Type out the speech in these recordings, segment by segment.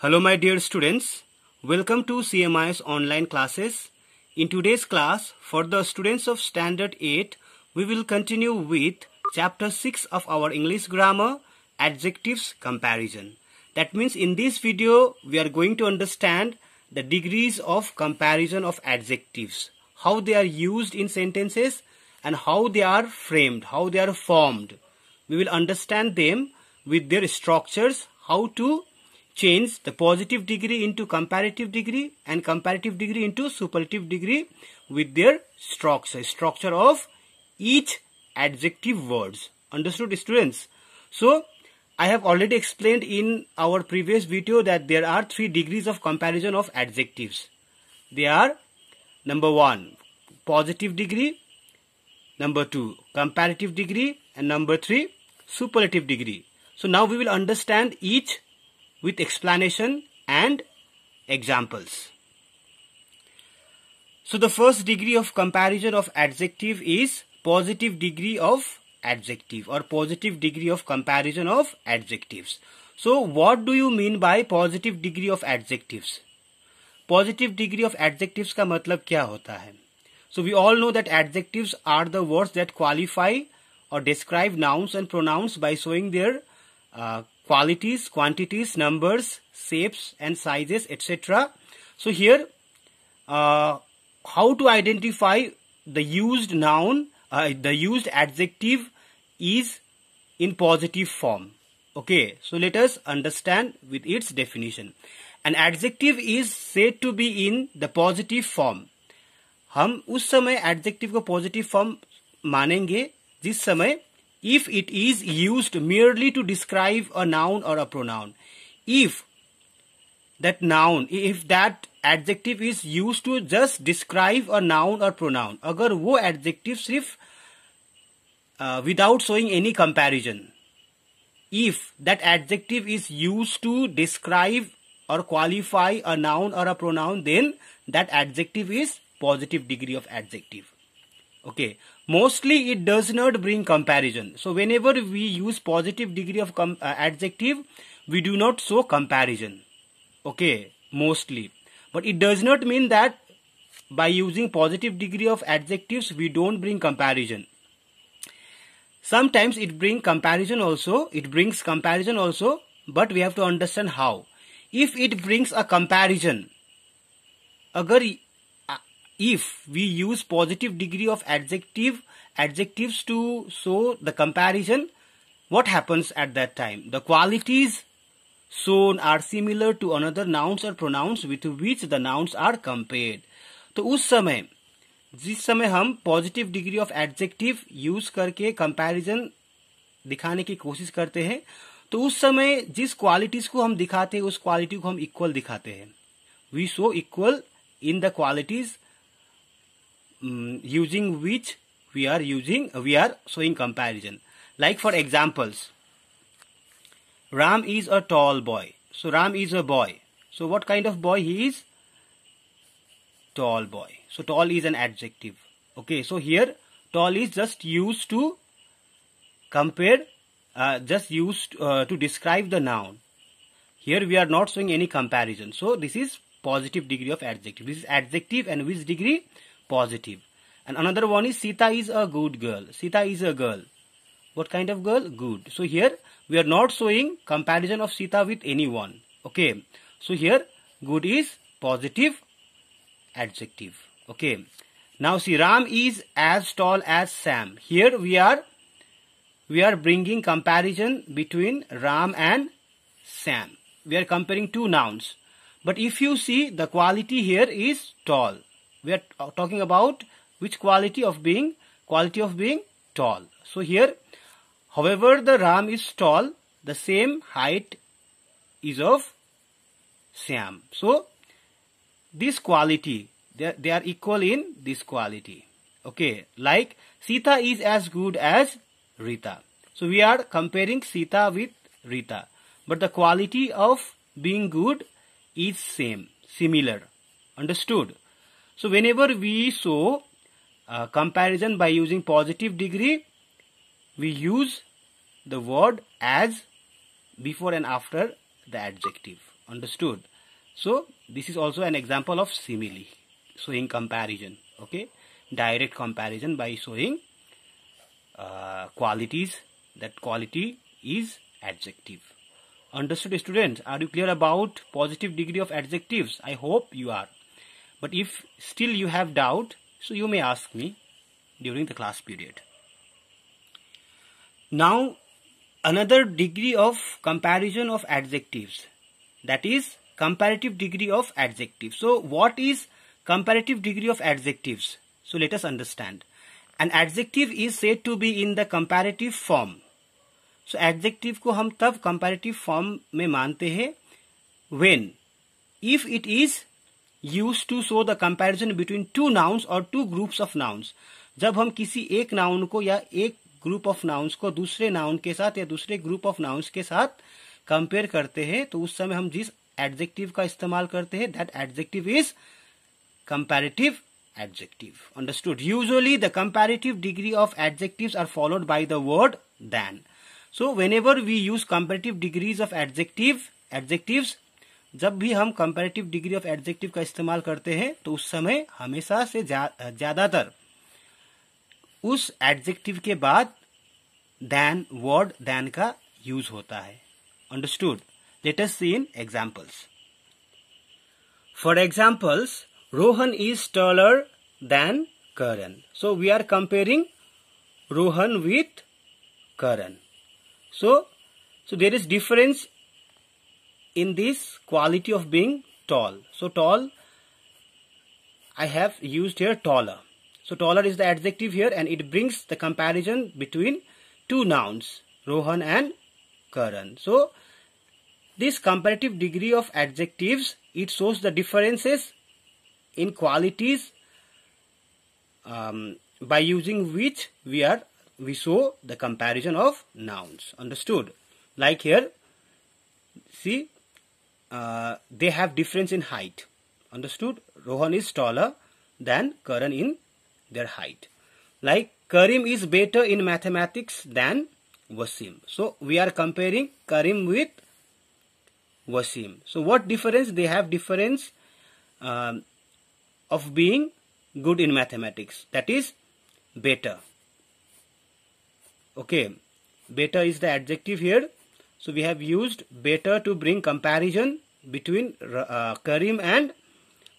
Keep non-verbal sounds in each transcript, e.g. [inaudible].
Hello my dear students, welcome to CMI's online classes. In today's class, for the students of Standard 8, we will continue with Chapter 6 of our English Grammar, Adjectives Comparison. That means in this video, we are going to understand the degrees of comparison of adjectives, how they are used in sentences and how they are framed, how they are formed. We will understand them with their structures, how to change the positive degree into comparative degree and comparative degree into superlative degree with their structure, structure of each adjective words. Understood students? So, I have already explained in our previous video that there are three degrees of comparison of adjectives. They are number one, positive degree, number two, comparative degree, and number three, superlative degree. So now we will understand each with explanation and examples. So the first degree of comparison of adjective is positive degree of adjective or positive degree of comparison of adjectives. So what do you mean by positive degree of adjectives? Positive degree of adjectives का मतलब क्या होता है? So we all know that adjectives are the words that qualify or describe nouns and pronouns by showing their uh, qualities, quantities, numbers, shapes and sizes, etc. So here, uh, how to identify the used noun, uh, the used adjective is in positive form. Okay, so let us understand with its definition. An adjective is said to be in the positive form. हम उस समय adjective को positive form मानेंगे जिस समय if it is used merely to describe a noun or a pronoun. If that noun, if that adjective is used to just describe a noun or pronoun, agar wo adjective sirf uh, without showing any comparison. If that adjective is used to describe or qualify a noun or a pronoun, then that adjective is positive degree of adjective. Okay mostly it does not bring comparison so whenever we use positive degree of uh, adjective we do not show comparison okay mostly but it does not mean that by using positive degree of adjectives we don't bring comparison sometimes it brings comparison also it brings comparison also but we have to understand how if it brings a comparison if we use positive degree of adjective adjectives to show the comparison what happens at that time the qualities shown are similar to another nouns or pronouns with which the nouns are compared to us samay jis samay hum positive degree of adjective use karke comparison dikhane ki koshish karte hain to us samay jis qualities ko hum dikhate hain us quality ko hum equal dikhate hain we show equal in the qualities um, using which we are using we are showing comparison like for examples ram is a tall boy so ram is a boy so what kind of boy he is tall boy so tall is an adjective okay so here tall is just used to compare uh, just used uh, to describe the noun here we are not showing any comparison so this is positive degree of adjective this is adjective and which degree positive. And another one is Sita is a good girl. Sita is a girl. What kind of girl? Good. So here we are not showing comparison of Sita with anyone. Okay. So here good is positive adjective. Okay. Now see Ram is as tall as Sam. Here we are we are bringing comparison between Ram and Sam. We are comparing two nouns. But if you see the quality here is tall we are uh, talking about which quality of being quality of being tall so here however the ram is tall the same height is of Sam. So, this quality, they, they are equal in this quality. Okay, like Sita is as good as Rita. So, we are comparing Sita with Rita. But the quality of being good is same, similar. Understood? So whenever we show a uh, comparison by using positive degree, we use the word as before and after the adjective. Understood? So this is also an example of simile, showing comparison. Okay, direct comparison by showing uh, qualities. That quality is adjective. Understood students? Are you clear about positive degree of adjectives? I hope you are. But if still you have doubt, so you may ask me during the class period. Now, another degree of comparison of adjectives, that is comparative degree of adjective So, what is comparative degree of adjectives? So, let us understand. An adjective is said to be in the comparative form. so, adjective ko hum tab comparative form mein mante hain when if it is use to show the comparison between two nouns और two group of nouns जब हम किसी एक noun को या एक group of nouns को दूसरे नाउन के साथ या दूसरे ग्रुप ऑफ नाउन्स के साथ कंपेयर करते हैं तो उस समय हम जिस एडजेक्टिव का इस्तेमाल करते हैं that adjective is comparative adjective understood usually the comparative degree of adjective are followed by the word than so whenever we use comparative degrees of adjective adjective जब भी हम कंपेरेटिव डिग्री ऑफ एडजेक्टिव का इस्तेमाल करते हैं तो उस समय हमेशा से ज़्यादातर जा, उस एडजेक्टिव के बाद दैन वर्ड दैन का यूज होता है understood let us see in examples for examples Rohan is taller than Karan so we are comparing Rohan with Karan so so there is difference in this quality of being tall. So tall, I have used here taller. So taller is the adjective here and it brings the comparison between two nouns, Rohan and Karan. So this comparative degree of adjectives, it shows the differences in qualities um, by using which we are we show the comparison of nouns. Understood? Like here, see uh, they have difference in height. Understood? Rohan is taller than Karan in their height. Like Karim is better in mathematics than Wasim. So we are comparing Karim with Wasim. So what difference? They have difference um, of being good in mathematics. That is better. Okay. Better is the adjective here. So we have used beta to bring comparison between uh, Karim and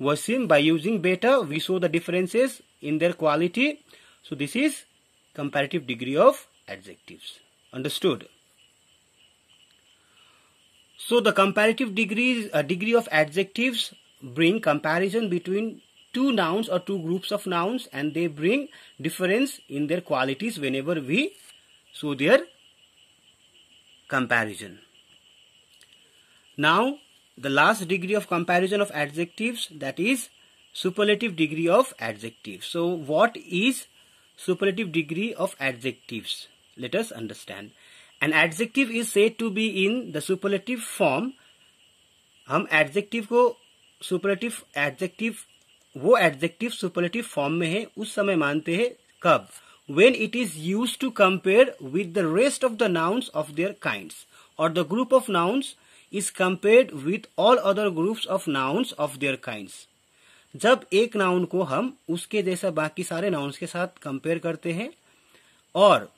Wasim. By using beta, we saw the differences in their quality. So this is comparative degree of adjectives. Understood? So the comparative degrees, uh, degree of adjectives bring comparison between two nouns or two groups of nouns and they bring difference in their qualities whenever we show their comparison. Now, the last degree of comparison of adjectives that is superlative degree of adjectives. So, what is superlative degree of adjectives? Let us understand. An adjective is said to be in the superlative form. हम adjective को superlative adjective वो adjective superlative form में है उस समय मानते हैं कब when it is used to compare with the rest of the nouns of their kinds or the group of nouns is compared with all other groups of nouns of their kinds जब एक noun को हम उसके जैसा बाकी सारे nouns के साथ कंपेयर करते हैं और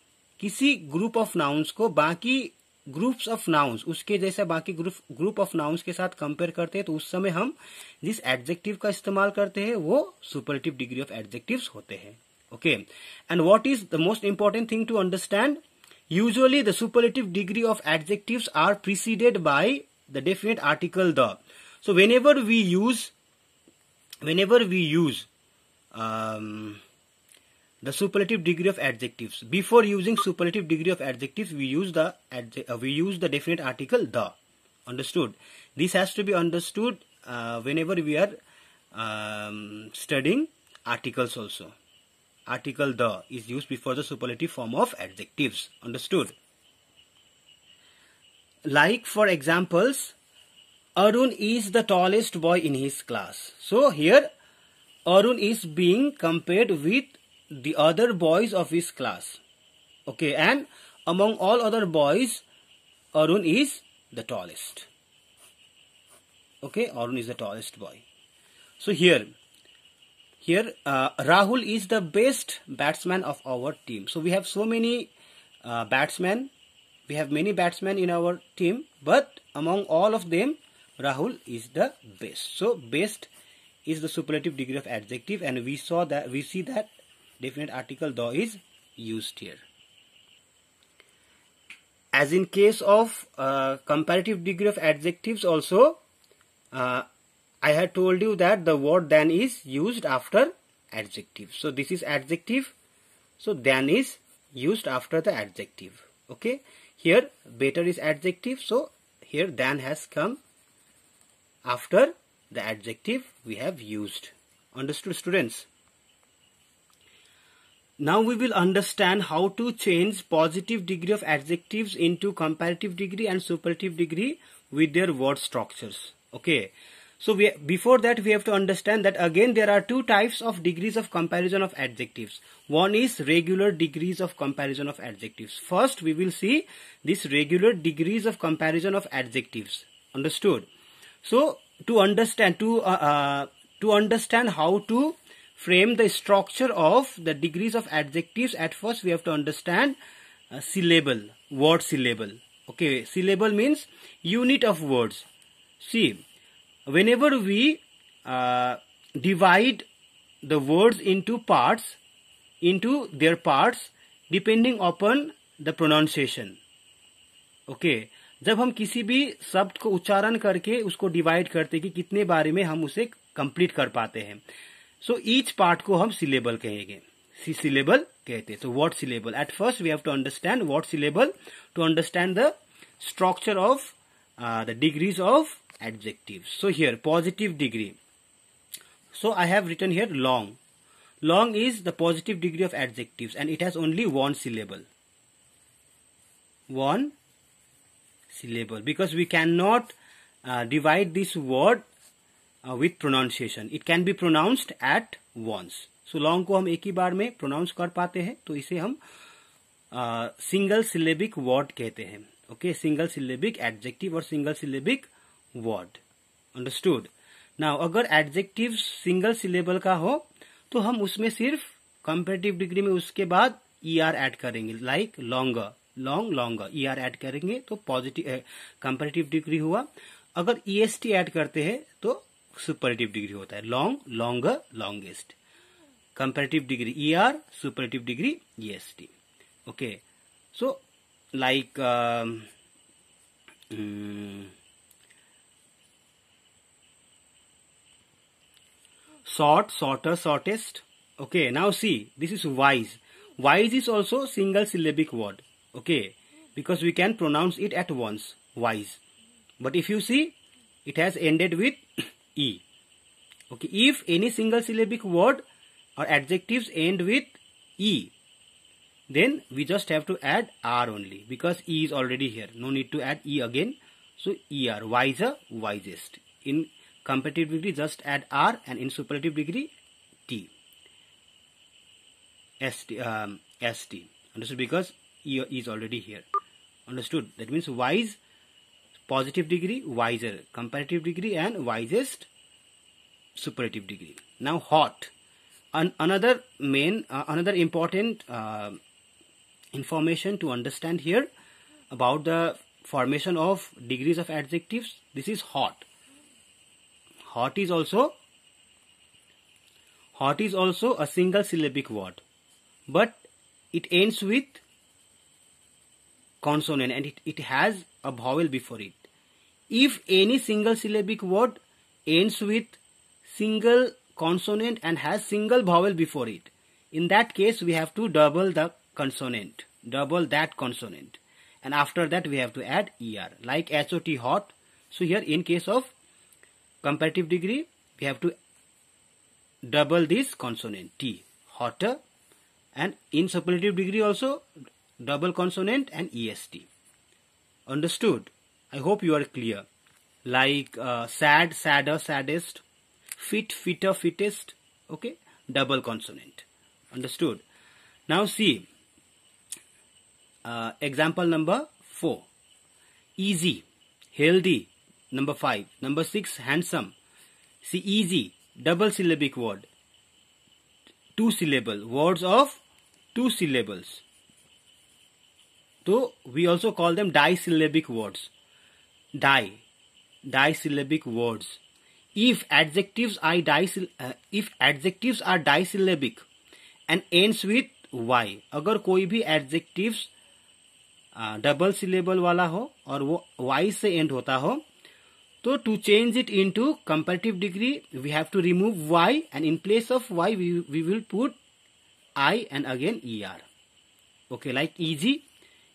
किसी ग्रुप ऑफ नाउन्स को बाकी ग्रुप्स ऑफ नाउन्स उसके जैसा बाकी ग्रुप ग्रुप ऑफ नाउन्स के साथ कंपेयर करते हैं तो उस समय हम जिस एडजेक्टिव का इस्तेमाल करते हैं वो सुपरटिव डिग्री ऑफ एडजेक्टिव्स होते हैं okay and what is the most important thing to understand usually the superlative degree of adjectives are preceded by the definite article the so whenever we use whenever we use um, the superlative degree of adjectives before using superlative degree of adjectives we use the uh, we use the definite article the understood this has to be understood uh, whenever we are um, studying articles also article the is used before the superlative form of adjectives. Understood? Like for examples, Arun is the tallest boy in his class. So here Arun is being compared with the other boys of his class. Okay, and among all other boys, Arun is the tallest. Okay, Arun is the tallest boy. So here here uh, Rahul is the best batsman of our team. So we have so many uh, batsmen. We have many batsmen in our team, but among all of them, Rahul is the best. So best is the superlative degree of adjective, and we saw that we see that definite article the is used here. As in case of uh, comparative degree of adjectives, also uh, I had told you that the word than is used after adjective. So this is adjective. So than is used after the adjective. Okay. Here better is adjective. So here than has come after the adjective we have used. Understood students? Now we will understand how to change positive degree of adjectives into comparative degree and superlative degree with their word structures. Okay. So we, before that we have to understand that again there are two types of degrees of comparison of adjectives. One is regular degrees of comparison of adjectives. First we will see this regular degrees of comparison of adjectives. Understood? So to understand to uh, uh, to understand how to frame the structure of the degrees of adjectives at first we have to understand uh, syllable word syllable okay syllable means unit of words see whenever we uh, divide the words into parts, into their parts, depending upon the pronunciation. Okay. जब हम किसी भी शब्द को उच्चारण करके उसको divide करते कि कितने बारे में हम उसे कंप्लीट कर पाते हैं सो ईच पार्ट को हम सिलेबल कहेंगे सी सिलेबल कहते हैं so what syllable at first we have to understand what syllable to understand the structure of the degrees of adjectives. So here positive degree. So I have written here long. Long is the positive degree of adjectives and it has only one syllable. One syllable because we cannot uh, divide this word uh, with pronunciation. It can be pronounced at once. So long ko hum ek hi बार mein pronounce kar pate hain to ise hum single syllabic word कहते हैं okay single syllabic adjective और single syllabic word understood now अगर adjective single syllable का हो तो हम उसमें सिर्फ कंपेटिव डिग्री में उसके बाद ई आर एड करेंगे like long long long E R add करेंगे तो पॉजिटिव कंपेरेटिव डिग्री हुआ अगर ई एस टी एड करते हैं तो सुपरेटिव डिग्री होता है long long longest comparative degree E R superlative degree E S T okay so like sort, sorter, sortest. Okay, now see, this is wise. Wise is also single syllabic word. Okay, because we can pronounce it at once, wise. But if you see, it has ended with [clears throat] E. Okay, if any single syllabic word or adjectives end with E, then we just have to add R only because E is already here. No need to add E again. So ER, wiser, wisest in comparative degree just add r and in superlative degree t st um, st understood because e is already here understood that means wise positive degree wiser comparative degree and wisest superlative degree now hot An another main uh, another important uh, information to understand here about the formation of degrees of adjectives this is hot Hot is also hot is also a single syllabic word, but it ends with consonant and it, it has a vowel before it. If any single syllabic word ends with single consonant and has single vowel before it, in that case we have to double the consonant, double that consonant. And after that we have to add er, like hot. So here in case of comparative degree, we have to double this consonant T, hotter. And in superlative degree also, double consonant and EST. Understood? I hope you are clear. Like uh, sad, sadder, saddest, fit, fitter, fittest. Okay? Double consonant. Understood? Now see, uh, example number 4. Easy, healthy, Number 5. Number 6. Handsome. See easy. Double syllabic word. Two syllable. Words of two syllables. So we also call them disyllabic words. Die. Disyllabic words. If adjectives are, disy uh, if adjectives are disyllabic and ends with y. agar koi bhi adjectives double syllable वाला हो और वो Y से and होता हो So to change it into comparative degree, we have to remove y and in place of y, we, we will put i and again er. Okay, like easy.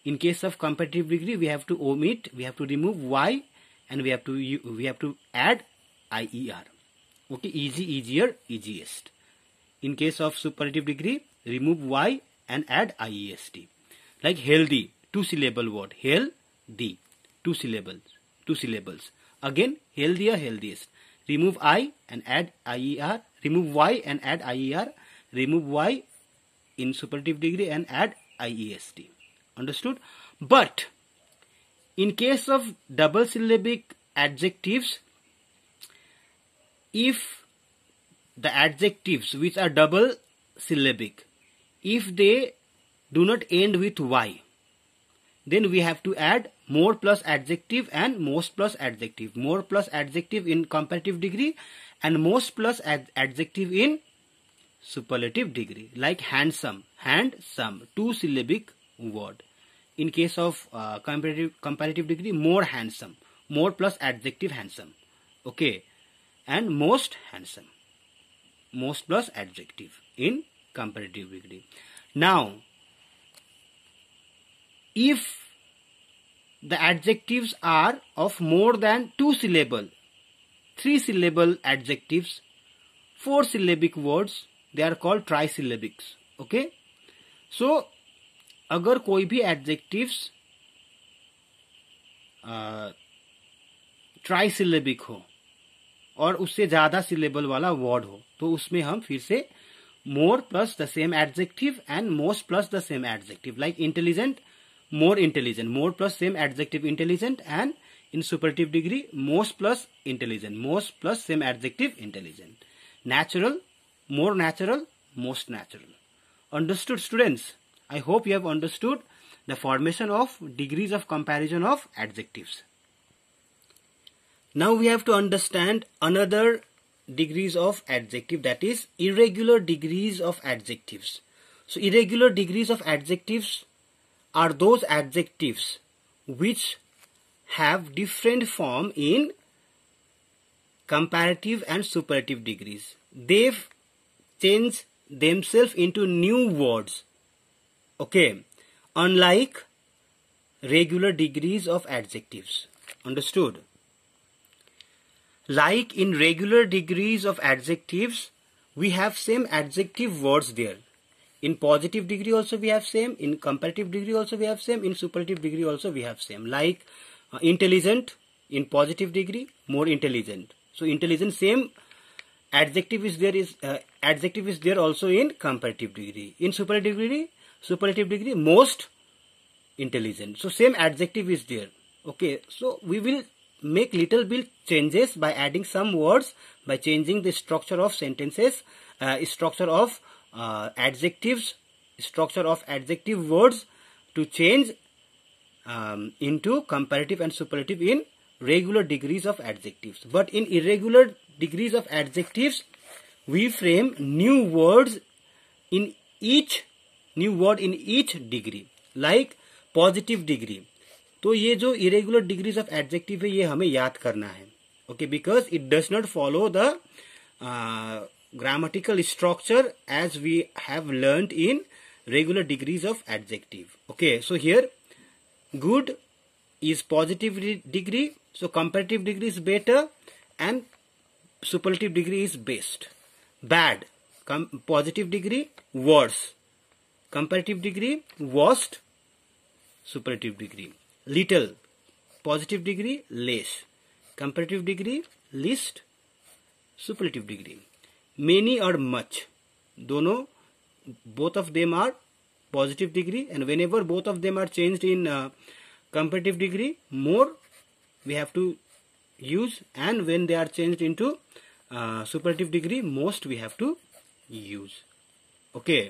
In case of comparative degree, we have to omit, we have to remove y and we have to we have to add IER. Okay, easy, easier, easiest. In case of superlative degree, remove Y and add IEST. Like healthy, two syllable word, healthy, two syllables, two syllables. Again, healthier, healthiest. Remove I and add IER. Remove Y and add IER. Remove Y in superlative degree and add IEST. Understood? But in case of double syllabic adjectives, if the adjectives which are double syllabic, if they do not end with Y, then we have to add more plus adjective and most plus adjective. More plus adjective in comparative degree and most plus ad adjective in superlative degree. Like handsome, handsome, two syllabic word. In case of uh, comparative, comparative degree, more handsome. More plus adjective handsome. Okay. And most handsome. Most plus adjective in comparative degree. Now, if the adjectives are of more than two syllable, three syllable adjectives, four syllabic words, they are called trisyllabics. Okay? So, agar koi bhi adjectives adjectives trisyllabic हो और उससे ज्यादा syllable वाला word हो तो उसमें हम फिर से more plus the same adjective and most plus the same adjective like intelligent more intelligent. More plus same adjective intelligent and in superlative degree most plus intelligent. Most plus same adjective intelligent. Natural, more natural, most natural. Understood students? I hope you have understood the formation of degrees of comparison of adjectives. Now we have to understand another degrees of adjective that is irregular degrees of adjectives. So irregular degrees of adjectives are those adjectives which have different form in comparative and superlative degrees. They've changed themselves into new words. Okay. Unlike regular degrees of adjectives. Understood? Like in regular degrees of adjectives, we have same adjective words there in positive degree also we have same in comparative degree also we have same in superlative degree also we have same like uh, intelligent in positive degree more intelligent so intelligent same adjective is there is uh, adjective is there also in comparative degree in superlative degree superlative degree most intelligent so same adjective is there okay so we will make little bit changes by adding some words by changing the structure of sentences uh, structure of uh, adjectives structure of adjective words to change um, into comparative and superlative in regular degrees of adjectives but in irregular degrees of adjectives we frame new words in each new word in each degree like positive degree तो ये जो irregular degrees of adjective है ये हमें याद करना है okay because it does not follow the grammatical structure as we have learned in regular degrees of adjective. Okay, so here good is positive degree, so comparative degree is better and superlative degree is best. Bad, com positive degree worse, comparative degree worst, superlative degree. Little, positive degree less, comparative degree least, superlative degree many or much dono both of them are positive degree and whenever both of them are changed in uh, comparative degree more we have to use and when they are changed into uh, superlative degree most we have to use okay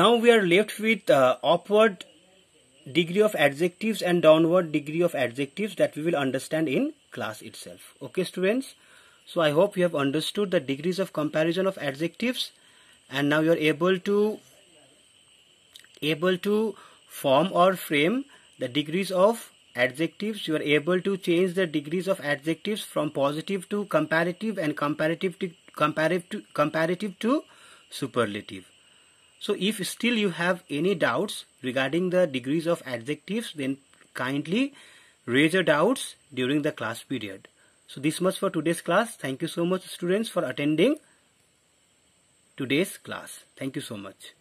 now we are left with uh, upward degree of adjectives and downward degree of adjectives that we will understand in class itself okay students so I hope you have understood the degrees of comparison of adjectives and now you are able to able to form or frame the degrees of adjectives you are able to change the degrees of adjectives from positive to comparative and comparative to comparative to comparative to superlative so if still you have any doubts regarding the degrees of adjectives then kindly raise your doubts during the class period so this much for today's class. Thank you so much students for attending today's class. Thank you so much.